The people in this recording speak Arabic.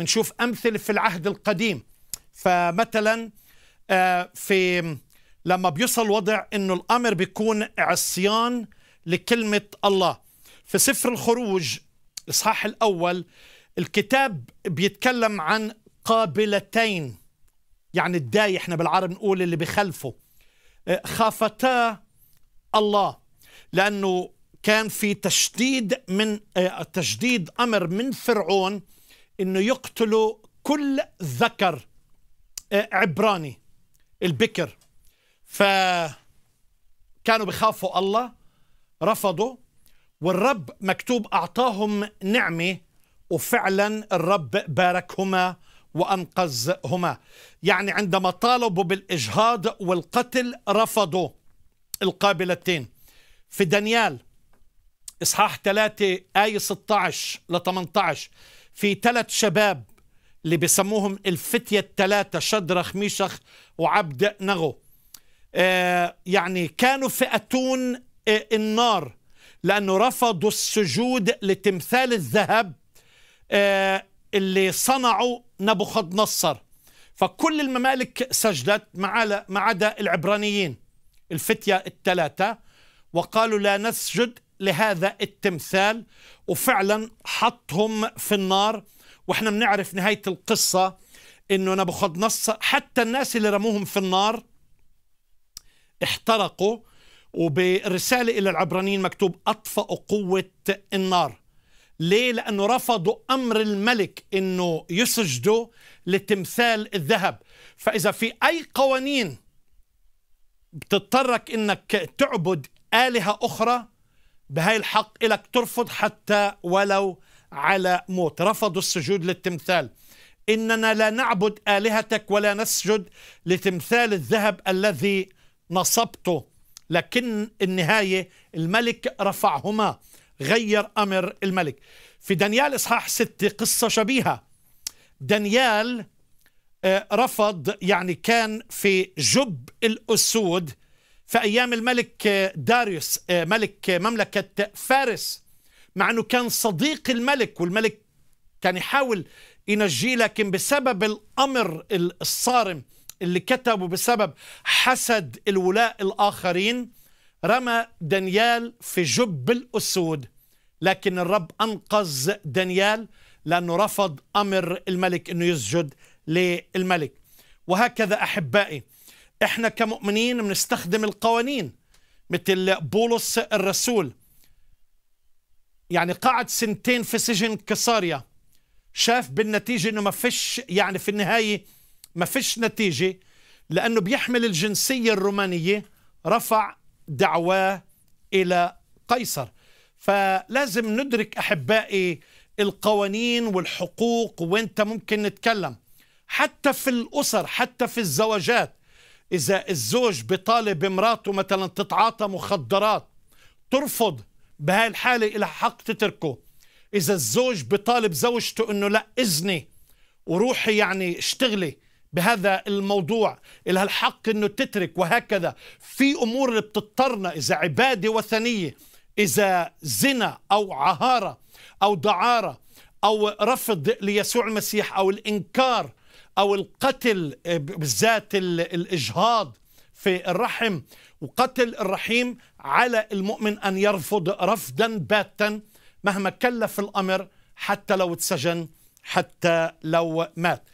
بنشوف أمثلة في العهد القديم فمثلا آه، في لما بيوصل وضع انه الامر بيكون عصيان لكلمه الله في سفر الخروج الاصحاح الاول الكتاب بيتكلم عن قابلتين يعني الداي احنا بالعرب نقول اللي بخلفه آه، خافتا الله لانه كان في تشديد من آه، تشديد امر من فرعون انه يقتلوا كل ذكر آه، عبراني البكر فكانوا بخافوا الله رفضوا والرب مكتوب اعطاهم نعمه وفعلا الرب باركهما وانقذهما يعني عندما طالبوا بالاجهاض والقتل رفضوا القابلتين في دانيال إصحاح 3 آية 16 ل 18 في ثلاث شباب اللي بيسموهم الفتية الثلاثة شدرخ ميشخ وعبد نغو آه يعني كانوا فئتون آه النار لأنه رفضوا السجود لتمثال الذهب آه اللي صنعوا نبوخذ نصر فكل الممالك سجدت ما عدا العبرانيين الفتية الثلاثة وقالوا لا نسجد لهذا التمثال وفعلا حطهم في النار واحنا بنعرف نهاية القصة انه نبوخذ نصر حتى الناس اللي رموهم في النار احترقوا وبرسالة إلى العبرانيين مكتوب أطفأوا قوة النار ليه؟ لأنه رفضوا أمر الملك أنه يسجدوا لتمثال الذهب فإذا في أي قوانين بتضطرك أنك تعبد آلهة أخرى بهاي الحق إلك ترفض حتى ولو على موت رفضوا السجود للتمثال إننا لا نعبد آلهتك ولا نسجد لتمثال الذهب الذي نصبته لكن النهاية الملك رفعهما غير أمر الملك في دانيال إصحاح ستة قصة شبيهة دانيال آه، رفض يعني كان في جب الأسود في أيام الملك آه، داريوس آه، ملك آه، مملكة فارس مع أنه كان صديق الملك والملك كان يحاول ينجيه لكن بسبب الأمر الصارم اللي كتبه بسبب حسد الولاء الآخرين رمى دانيال في جب الأسود لكن الرب أنقذ دانيال لأنه رفض أمر الملك أنه يسجد للملك وهكذا أحبائي احنا كمؤمنين بنستخدم القوانين مثل بولس الرسول يعني قعد سنتين في سجن كساريا شاف بالنتيجة انه ما فيش يعني في النهاية ما فيش نتيجة لانه بيحمل الجنسية الرومانية رفع دعواه الى قيصر فلازم ندرك احبائي القوانين والحقوق وانت ممكن نتكلم حتى في الاسر حتى في الزواجات إذا الزوج بطالب مراته مثلا تتعاطى مخدرات ترفض بهاي الحالة إلى حق تتركه إذا الزوج بطالب زوجته أنه لا إذني وروحي يعني اشتغلي بهذا الموضوع لها الحق أنه تترك وهكذا في أمور اللي بتضطرنا إذا عبادة وثنية إذا زنا أو عهارة أو دعارة أو رفض ليسوع المسيح أو الإنكار أو القتل آه، بالذات الإجهاض في الرحم وقتل الرحيم على المؤمن أن يرفض رفضا باتا مهما كلف الأمر حتى لو اتسجن حتى لو مات